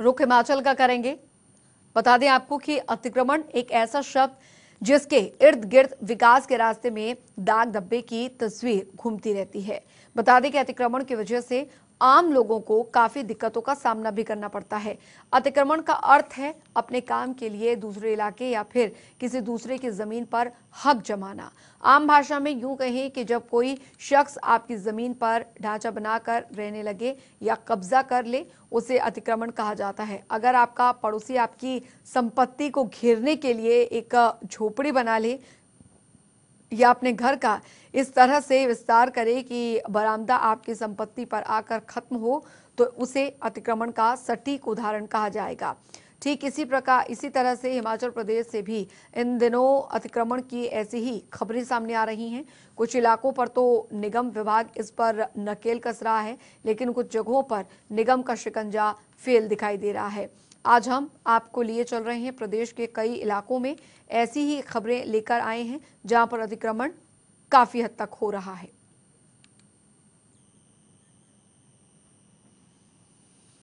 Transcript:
रुख हिमाचल का करेंगे बता दें आपको कि अतिक्रमण एक ऐसा शब्द जिसके इर्द गिर्द विकास के रास्ते में दाग धब्बे की तस्वीर घूमती रहती है बता दें कि अतिक्रमण की वजह से आम लोगों को काफी दिक्कतों का सामना भी करना पड़ता है अतिक्रमण का अर्थ है अपने काम के लिए दूसरे इलाके या फिर किसी दूसरे की ज़मीन पर हक जमाना आम भाषा में यूं कहें कि जब कोई शख्स आपकी ज़मीन पर ढांचा बनाकर रहने लगे या कब्जा कर ले उसे अतिक्रमण कहा जाता है अगर आपका पड़ोसी आपकी संपत्ति को घेरने के लिए एक झोपड़ी बना ले या अपने घर का इस तरह से विस्तार करे कि बरामदा आपकी संपत्ति पर आकर खत्म हो तो उसे अतिक्रमण का सटीक उदाहरण कहा जाएगा ठीक इसी प्रकार इसी तरह से हिमाचल प्रदेश से भी इन दिनों अतिक्रमण की ऐसी ही खबरें सामने आ रही हैं कुछ इलाकों पर तो निगम विभाग इस पर नकेल कस रहा है लेकिन कुछ जगहों पर निगम का शिकंजा फेल दिखाई दे रहा है आज हम आपको लिए चल रहे हैं प्रदेश के कई इलाकों में ऐसी ही खबरें लेकर आए हैं जहां पर अतिक्रमण काफी हद तक हो रहा है